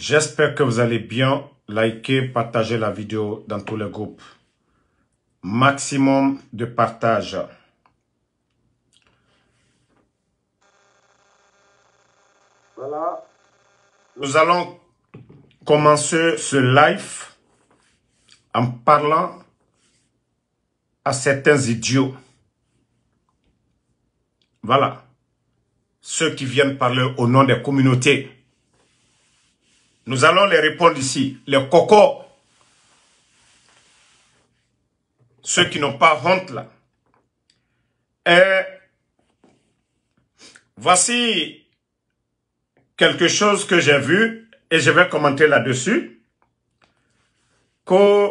J'espère que vous allez bien. liker, partager la vidéo dans tous les groupes. Maximum de partage. Voilà. Nous allons commencer ce live en parlant à certains idiots. Voilà. Ceux qui viennent parler au nom des communautés. Nous allons les répondre ici. Les cocos, ceux qui n'ont pas honte là. Et euh, voici quelque chose que j'ai vu et je vais commenter là-dessus. Que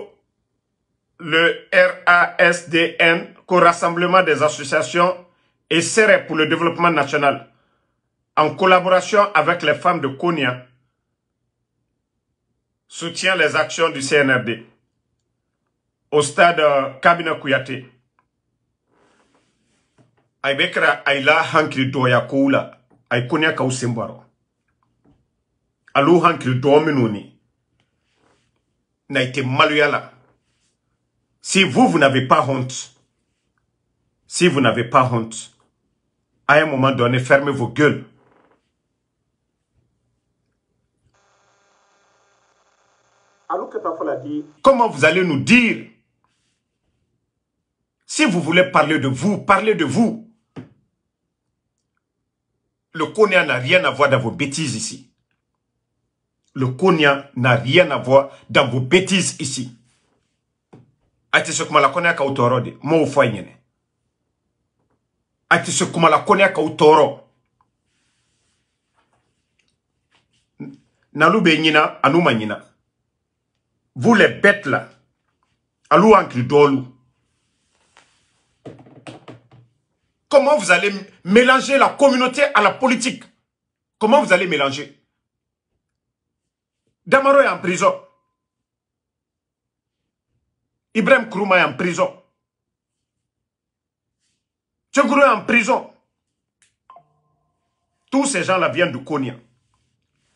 le RASDN, le Rassemblement des associations et pour le développement national, en collaboration avec les femmes de Konya, soutient les actions du CNRD au stade euh, Kabina Kouyaté. Aïbekra aïla kɛra Doya la hankili Kausimbaro. kow la a ye Maluyala. si vous vous n'avez pas honte si vous n'avez pas honte à un moment donné fermez vos gueules Comment vous allez nous dire Si vous voulez parler de vous, parlez de vous. Le Konya n'a rien à voir dans vos bêtises ici. Le Konya n'a rien à voir dans vos bêtises ici. Ati ce la konya ka utoro de, mo ufo nyene. Ati ce la konya ka utoro. Nalu nyina, anuma vous les bêtes là. Alouan Comment vous allez mélanger la communauté à la politique Comment vous allez mélanger Damaro est en prison. Ibrahim Krouma est en prison. Tchegourou est en prison. Tous ces gens-là viennent de Konya.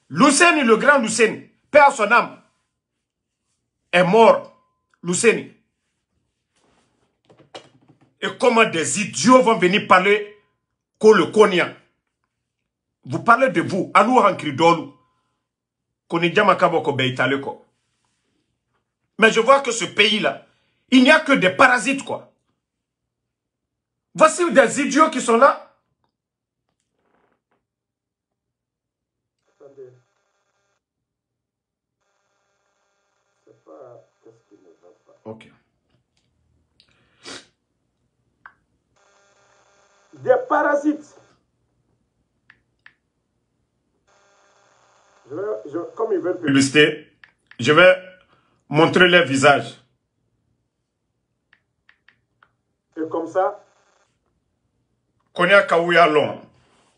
Lucène, le grand Lucène, perd son âme, est mort, Luceni. Et comment des idiots vont venir parler qu'au le Konya. Vous parlez de vous, à nous Mais je vois que ce pays-là, il n'y a que des parasites, quoi. Voici des idiots qui sont là. des parasites. Je vais, je, comme ils veulent publicité, je vais montrer leur visage. Et comme ça. Konya kawuya long.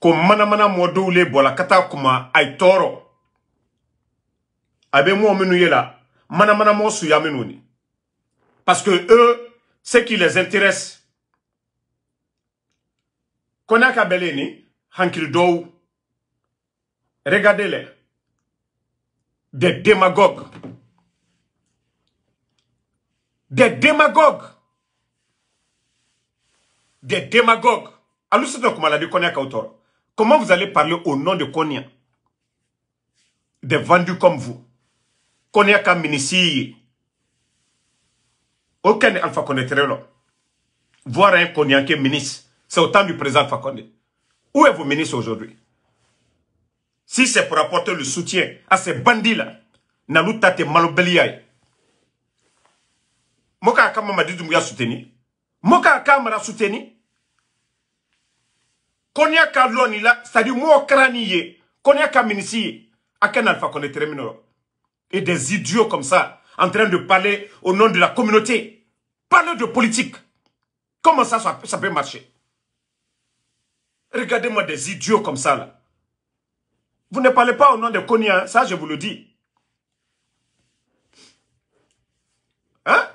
ko mana mɔ dɔw le bɔla ka taa kuma a ye la manamana mɔ suya ni parce que eux ce qui les intéresse konaka beleni hankil regardez les des démagogues des démagogues des démagogues c'est donc dit konya Kautor. comment vous allez parler au nom de konya des vendus comme vous konya Kaminisi. aucun alpha connaîtrait là. voir un Konya ministre c'est au temps du président Fakonde. Où est vos ministres aujourd'hui Si c'est pour apporter le soutien à ces bandits-là, Nanou Tate Malobeliaï, Moka Akama m'a dit de soutenu. Moka Akama m'a soutenu. Konya Kaloni là, c'est-à-dire moi a Konya Kaminisi, à quel alpha qu'on est Et des idiots comme ça, en train de parler au nom de la communauté. Parler de politique. Comment ça, ça peut marcher Regardez-moi des idiots comme ça, là. Vous ne parlez pas au nom de Konya, ça je vous le dis. Hein?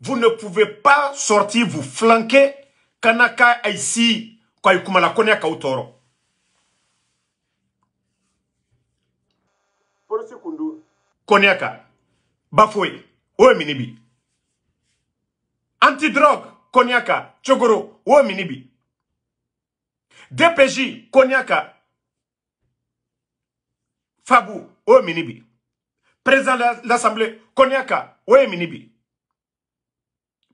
Vous ne pouvez pas sortir, vous flanquer Kanaka ici, quoi, Kautoro. la Konya Kautoro. Konyaka, Bafoué, minibi. Antidrogue, Konyaka, Chogoro, Minibi? DPJ Konyaka Fabou, Ominibi minibi président de l'Assemblée Konyaka ominibi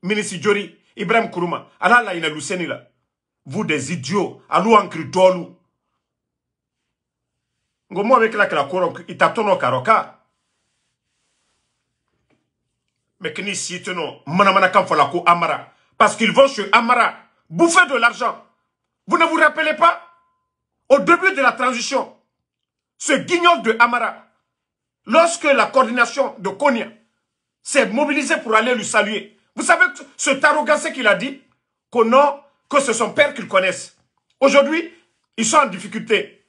ministre Jori Ibrahim Kuruma Alala il ina luseni là. vous des idiots alu en Il ngomo avec la il t'a karoka mais que ni si pas. manamana la ko amara parce qu'ils vont chez amara bouffer de l'argent vous ne vous rappelez pas Au début de la transition, ce guignol de Amara, lorsque la coordination de Konya s'est mobilisée pour aller lui saluer, vous savez cet arrogance qu'il a dit que non, que c'est son père qu'ils connaissent. Aujourd'hui, ils sont en difficulté.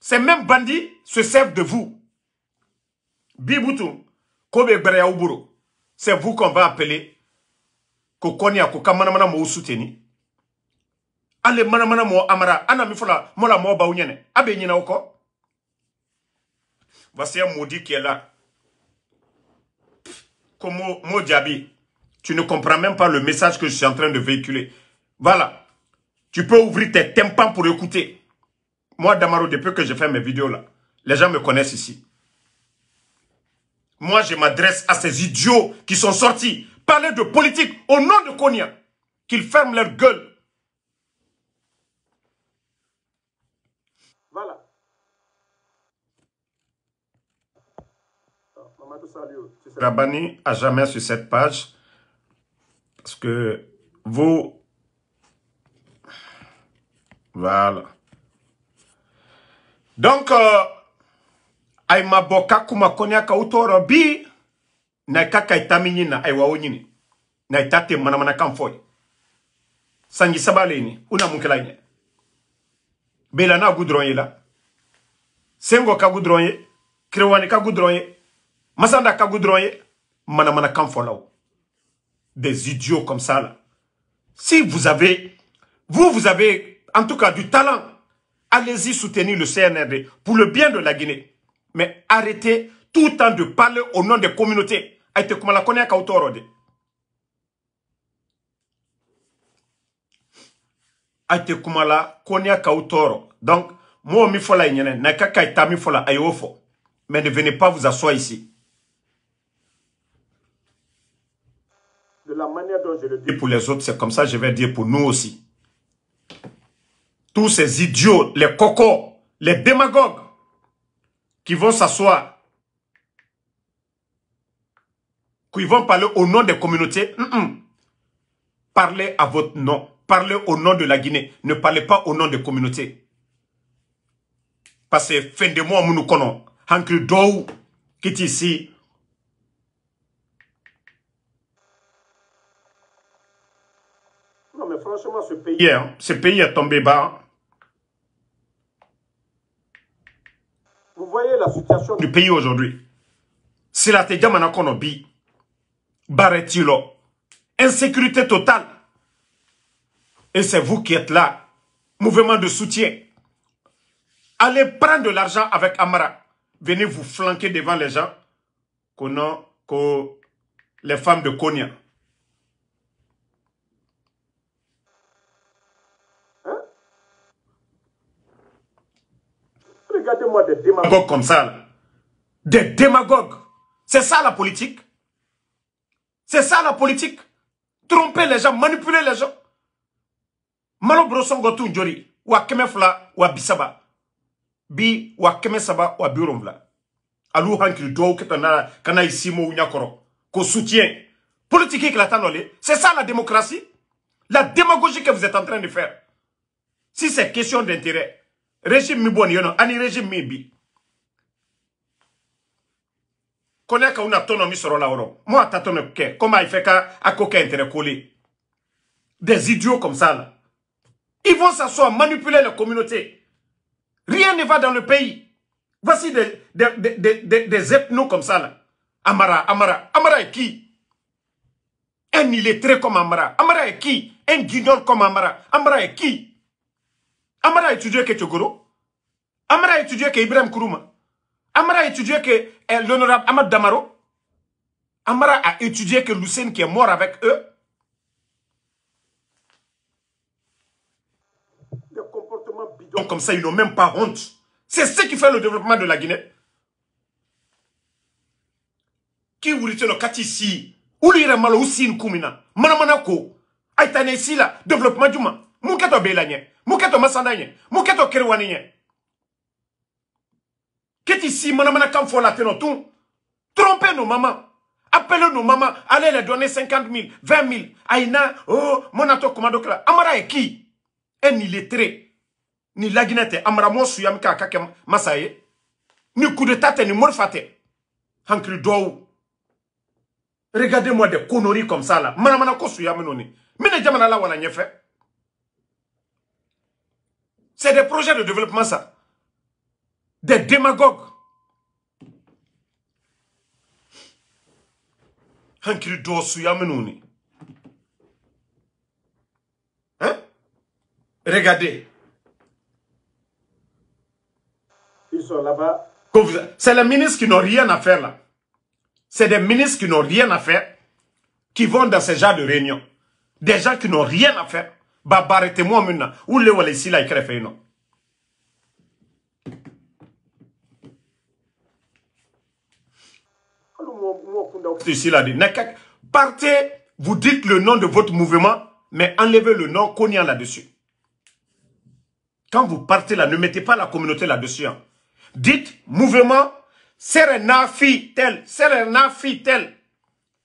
Ces mêmes bandits se servent de vous. Biboutou, Kobe Breyaouburo, c'est vous qu'on va appeler que manamana amara tu ne comprends même pas le message que je suis en train de véhiculer voilà tu peux ouvrir tes tympans pour écouter moi Damaro depuis que je fais mes vidéos là les gens me connaissent ici moi je m'adresse à ces idiots qui sont sortis parler de politique au nom de Konya, qu'ils ferment leur gueule. Voilà. Rabani, à jamais sur cette page parce que vous... Voilà. Donc, Aïma Boka Kouma na kaka itamini ka i ta na ayiwa o ɲini na i ta ten manamanakan fɔ sanji na bela masanda ka gu dɔrɔn ye des idiots comme ça là si vous avez vous vous avez en tout cas du talent allez-y soutenir le CNRD pour le bien de la Guinée mais arrêtez tout le temps de parler au nom des communautés aite kuma la kone ne k'aw de. Aite kuma la kone donc m'o mi fola na kaka ayofo. mais ne venez pas vous asseoir ici de la manière dont je le dis pour les autres c'est comme ça je vais dire pour nous aussi tous ces idiots les cocos les démagogues qui vont s'asseoir ils vont parler au nom des communautés. Mm, mm. Parlez à votre nom. Parlez au nom de la Guinée. Ne parlez pas au nom des communautés. Parce que fin de mois, nous connaissons. Hankri Dou, qui est ici. Non, mais franchement, ce pays, ce pays est tombé bas. Vous voyez la situation du pays aujourd'hui. C'est la a Konobi. Barretilo. Insécurité totale. Et c'est vous qui êtes là. Mouvement de soutien. Allez prendre de l'argent avec Amara. Venez vous flanquer devant les gens. que les femmes de Konya. Regardez-moi des démagogues comme ça. Des démagogues. C'est ça la politique. C'est ça la politique. Tromper les gens, manipuler les gens. Malo brosongo njori. Wa kemefla, wa bisaba. Bi, wa Saba, wa biuromvla. Alou hankil dou ketana, kana isimo unyakoro. Ko soutien. Politique la tanole. C'est ça la démocratie. La démagogie que vous êtes en train de faire. Si c'est question d'intérêt. Régime mi bon yon, un régime mi bi. Connait una autonomie sur la wɔrɔ mo a ta tɔnɔ fait comme a des idiots comme ça là ils vont s'asseoir manipuler la communauté rien ne va dans le pays voici des des des des, des ethnos comme ça là Amara Amara Amara est qui un illettré comme Amara Amara est qui un guignol comme Amara Amara est qui Amara a étudié que Togoro Amara a étudié que Ibrahim Kourouma Amara a étudié que eh, l'honorable Ahmad Damaro, Amara a étudié que Lucène qui est mort avec eux, le comportement bidon comme ça, ils n'ont même pas honte. C'est ce qui fait le développement de la Guinée. Qui vous dit le kati si, ou l'ira malo si kumina, manamana ko, aitane Sila. là développement du monde. moukato belanye, moukato masandanye, moukato kerwananye. Qu'est-ce ici, manamana la tenir tout Trompez nos mamans. Appelez nos mamans, allez les donner 50 000, 20 000. Aïna, oh, monato commando Amara est qui Et ni lettré. Ni laginette, amara mon yamika kakem masaye. Ni coup de tate, ni morfate. Hankri do Regardez-moi des conneries comme ça là. Manamana ko suyamenoni. Mine jamana la wana nyefe. C'est des projets de développement ça des démagogues. Hein? regardez ils sont là-bas c'est les ministres qui n'ont rien à faire là c'est des ministres qui n'ont rien à faire qui vont dans ce genre de réunion des gens qui n'ont rien à faire arrêtez moi maintenant Où le wale ici là là, partez, vous dites le nom de votre mouvement, mais enlevez le nom a là-dessus. Quand vous partez là, ne mettez pas la communauté là-dessus. Hein. Dites mouvement Serenafi tel, Serenafi tel.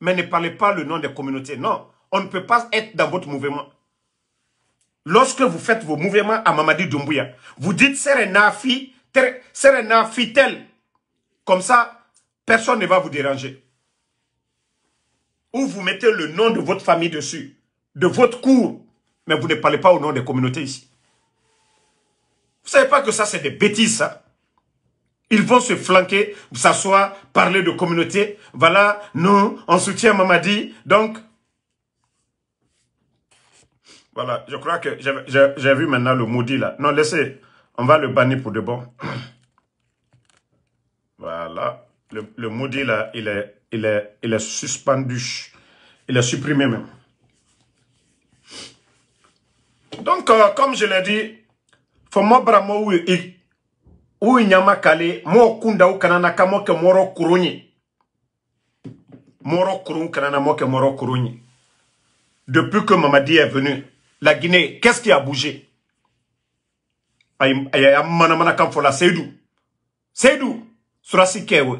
Mais ne parlez pas le nom des communautés. Non, on ne peut pas être dans votre mouvement. Lorsque vous faites vos mouvements à Mamadi Doumbouya, vous dites Serenafi tel. Comme ça, Personne ne va vous déranger. Ou vous mettez le nom de votre famille dessus, de votre cours, mais vous ne parlez pas au nom des communautés ici. Vous ne savez pas que ça, c'est des bêtises, ça. Ils vont se flanquer, s'asseoir, parler de communauté. Voilà, nous, on soutient Mamadi. Donc, voilà, je crois que j'ai vu maintenant le maudit là. Non, laissez, on va le bannir pour de bon. Voilà. Le, le module, là, il est, il, est, il est suspendu. Il est supprimé même. Donc, comme je l'ai dit, Fomo Bramo ou Nyama Kale, Mo Kunda ou Kanana Kamo Moro Kuruni. Moro Kurun Kanana Mo Moro Kuruni. Depuis que Mamadi est venu, la Guinée, qu'est-ce qui a bougé? Aïe, aïe, aïe, manamana Kamfola, Seydou. Seydou, Surasi Kewe.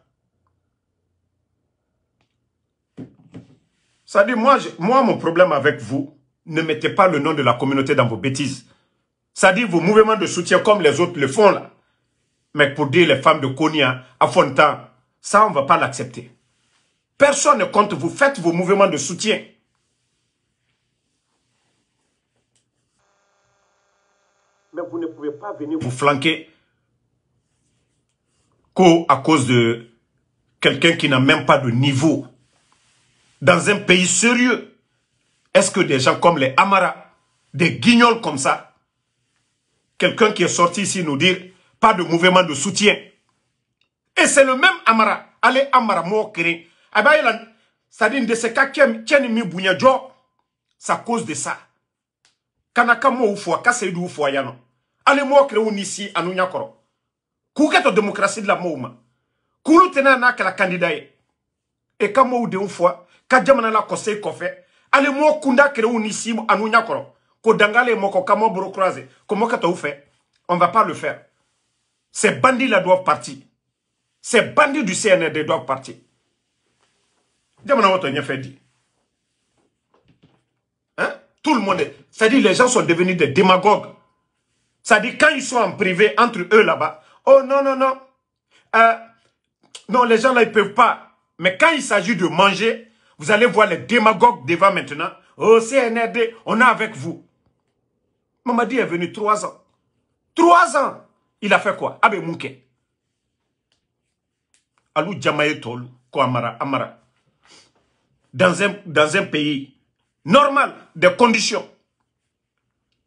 Ça dit, moi, moi, mon problème avec vous, ne mettez pas le nom de la communauté dans vos bêtises. Ça dit, vos mouvements de soutien comme les autres le font là. Mais pour dire les femmes de Konya à ça, on ne va pas l'accepter. Personne ne compte vous. Faites vos mouvements de soutien. Mais vous ne pouvez pas venir vous flanquer à cause de quelqu'un qui n'a même pas de niveau dans un pays sérieux, est-ce que des gens comme les Amara, des guignols comme ça, quelqu'un qui est sorti ici nous dire pas de mouvement de soutien. Et c'est le même Amara, allez Amara moi, ah bah, c'est-à-dire de ce cas qui est c'est cause de ça. Kanaka mo ufwa, kase ou ufwa yano. Ale mokere unisi anunya koro. ta démocratie de la mouma. Kulu tena na la candidate. Et ou de ufwa, on ne ko on va pas le faire ces bandits là doivent partir ces bandits du CNRD doivent partir tout le monde c'est-à-dire les gens sont devenus des démagogues c'est-à-dire quand ils sont en privé entre eux là-bas oh non non non euh, non les gens là ils peuvent pas mais quand il s'agit de manger vous allez voir les démagogues devant maintenant. Oh, CNRD, on est avec vous. Mamadi est venu trois ans. Trois ans Il a fait quoi Abe Mouke. Alou Djamaye Tolu, Amara, Amara. Dans un, dans un pays normal, des conditions.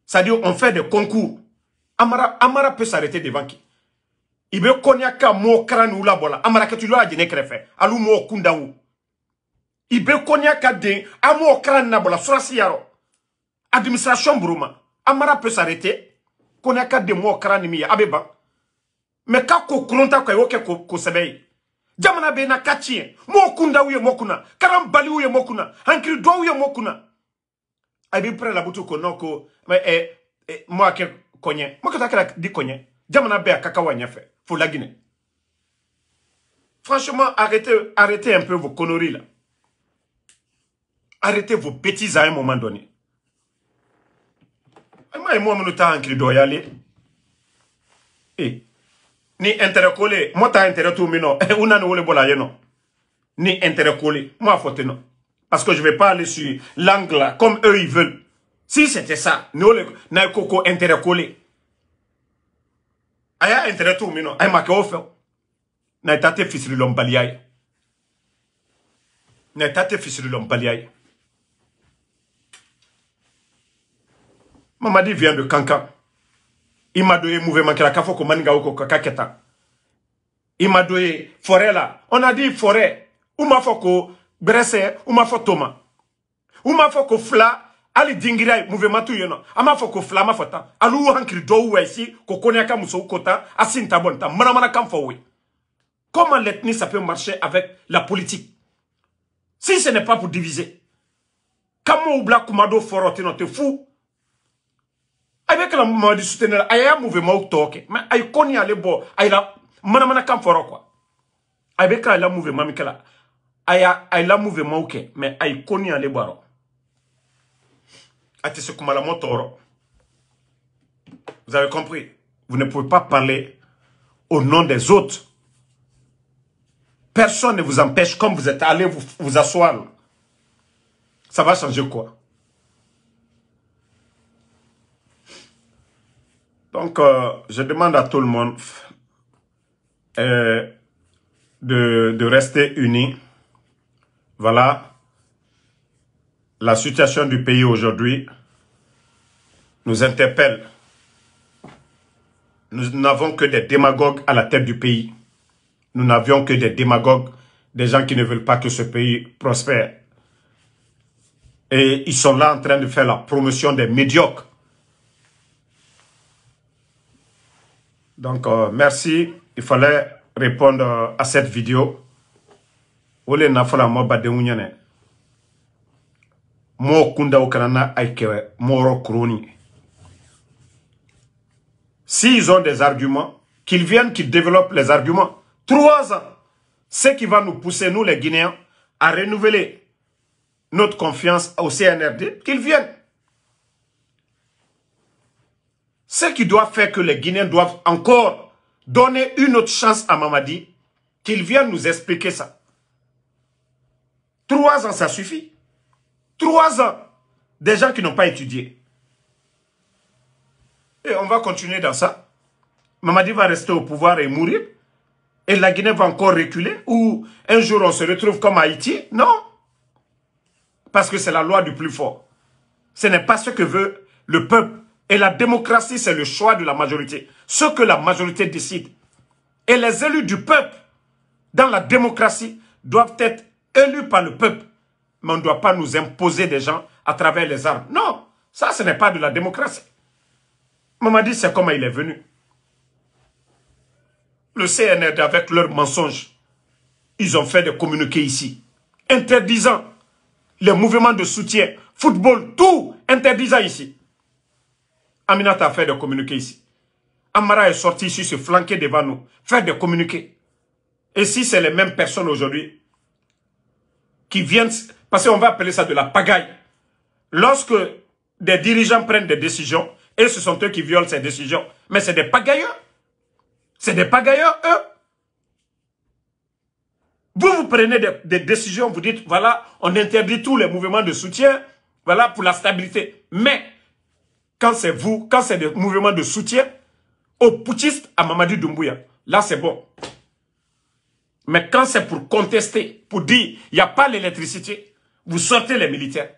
C'est-à-dire, on fait des concours. Amara, Amara peut s'arrêter devant qui Il veut connaître Moukran ou là-bas. Amara, que tu l'as fait? Alou Mo il be kɔniya ka den an surasi administration Bruma, amara peut s'arrêter konya ka m'o abeba. mi min ye ko kolonta be na ka m'o mokuna, m'o kuna, karam bali ye m'o kuna, hankiri dɔw m'o kuna, a bɛ la butu ko non ko e moi ɛ m'o moi m'o di konye. jamana be a ka kan franchement arrêtez arrêtez un peu vos conneries là Arrêtez vos bêtises à un moment donné. Moi je moi, en t'as eh. ni intérêt moi t'as intérêt tout On a le suis non. Ni intérêt moi faute non. Parce que je vais pas aller sur l'angle là, comme eux ils veulent. Si c'était ça, nous le n'a coco intérêt Aya intérêt tout mino. Ay ma que Na tate fils de l'homme Mamadi vient de Kanka. Il m'a donné mouvement que la fɔ ko maninka o forela. Il m'a donné forêt là. On a dit forêt. Où m'a fait ko Grèce, Où m'a fait Toma. Où m'a fait ko fila hali dingirai mouvement tout yen A m'a fait fɔ ko m'a fait b'a fɔ tan. si ko A sin ta bɔ nin Comment l'ethnie ça peut marcher avec la politique Si ce n'est pas pour diviser. Kamou ubla kumado foro te fou. Aïe bɛ kalan soutenir a y'a mouvement tɔ kɛ mɛ a ye ko ni ale a la mouvement quoi. kɛla a y'a la mouvement kɛ mais mais ye ko ni ale a tɛ se kumalamɔ motoro. vous avez compris vous ne pouvez pas parler au nom des autres personne ne vous empêche comme vous êtes allé vous asseoir ça va changer quoi Donc, euh, je demande à tout le monde euh, de, de rester unis. Voilà la situation du pays aujourd'hui nous interpelle. Nous n'avons que des démagogues à la tête du pays. Nous n'avions que des démagogues, des gens qui ne veulent pas que ce pays prospère. Et ils sont là en train de faire la promotion des médiocres. Donc, euh, merci. Il fallait répondre à cette vidéo. Ole na S'ils ont des arguments, qu'ils viennent, qu'ils développent les arguments. Trois ans. Ce qui va nous pousser, nous les Guinéens, à renouveler notre confiance au CNRD, qu'ils viennent. Ce qui doit faire que les Guinéens doivent encore donner une autre chance à Mamadi, qu'il vienne nous expliquer ça. Trois ans, ça suffit. Trois ans. Des gens qui n'ont pas étudié. Et on va continuer dans ça. Mamadi va rester au pouvoir et mourir. Et la Guinée va encore reculer. Ou un jour on se retrouve comme Haïti. Non. Parce que c'est la loi du plus fort. Ce n'est pas ce que veut le peuple. Et la démocratie, c'est le choix de la majorité. Ce que la majorité décide. Et les élus du peuple, dans la démocratie, doivent être élus par le peuple. Mais on ne doit pas nous imposer des gens à travers les armes. Non, ça, ce n'est pas de la démocratie. Maman dit, c'est comment il est venu. Le CNR, avec leurs mensonges, ils ont fait des communiqués ici, interdisant les mouvements de soutien, football, tout interdisant ici. Aminata a fait des communiqués ici. Amara est sorti ici se flanquer devant nous, faire des communiqués. Et si c'est les mêmes personnes aujourd'hui qui viennent, parce qu'on va appeler ça de la pagaille. Lorsque des dirigeants prennent des décisions, et ce sont eux qui violent ces décisions, mais c'est des pagailleurs. C'est des pagailleurs, eux. Vous, vous prenez des, des, décisions, vous dites, voilà, on interdit tous les mouvements de soutien, voilà, pour la stabilité. Mais, quand c'est vous, quand c'est des mouvements de soutien aux putschistes à Mamadou Doumbouya, là c'est bon. Mais quand c'est pour contester, pour dire il n'y a pas l'électricité, vous sortez les militaires.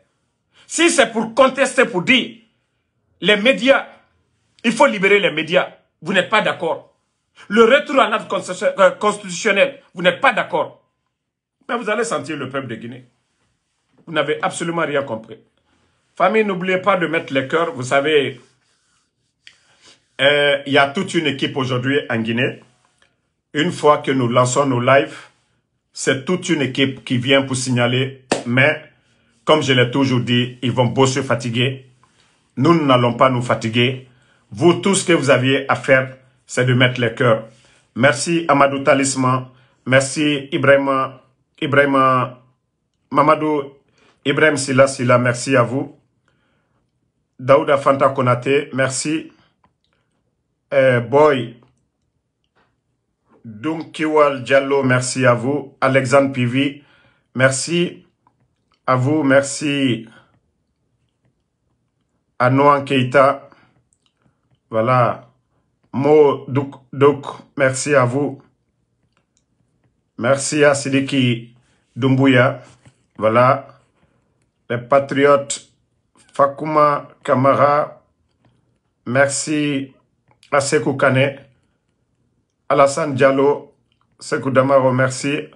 Si c'est pour contester, pour dire les médias, il faut libérer les médias, vous n'êtes pas d'accord. Le retour à l'ordre euh, constitutionnel, vous n'êtes pas d'accord. Mais vous allez sentir le peuple de Guinée. Vous n'avez absolument rien compris. Famille, n'oubliez pas de mettre le cœur. Vous savez, euh, il y a toute une équipe aujourd'hui en Guinée. Une fois que nous lançons nos lives, c'est toute une équipe qui vient pour signaler. Mais, comme je l'ai toujours dit, ils vont beau se fatiguer. Nous n'allons pas nous fatiguer. Vous, tout ce que vous aviez à faire, c'est de mettre le cœur. Merci Amadou Talisman. Merci Ibrahima, Ibrahima, Mamadou, Ibrahim Sila Sila, Merci à vous. Daouda Fanta merci. Boy, euh, Boy. Dunkiwal Diallo, merci à vous. Alexandre Pivi, merci à vous. Merci à Noan Keita. Voilà. Mo Duk, Duk, merci à vous. Merci à Sidiki Dumbuya. Voilà. Les patriotes Fakuma Kamara, merci à Sekou Kane, Alassane Diallo, Sekou Damaro, merci,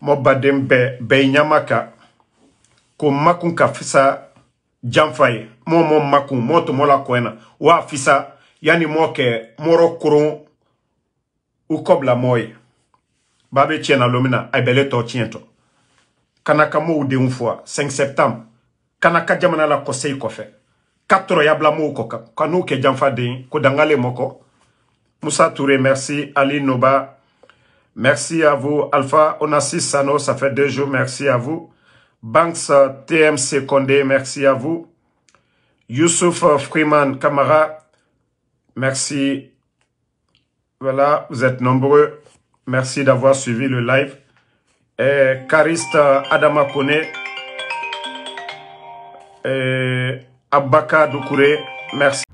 Mobadem Beynyamaka, ko makun ka fisa janfa ye mo mo makun mo tomo la kɔɲɛ na wa fisa yani mo kɛ mɔrɔ koron u kɔbila mɔ ye ba be tiɲɛ na lomin na a bɛle tɔ tiɲɛ tɔ kana ka mow denw fua 5 septembre kana jamana la kosei kɔfɛ ka ya ka touré merci ali noba merci à vous alpha onassis sano ça fait deux jours merci à vous banks euh, tmc condé merci à vous youssouf euh, freeman camara merci voilà vous êtes nombreux merci d'avoir suivi le live et Karista euh, adama Kone, Abaka Doucouré, merci.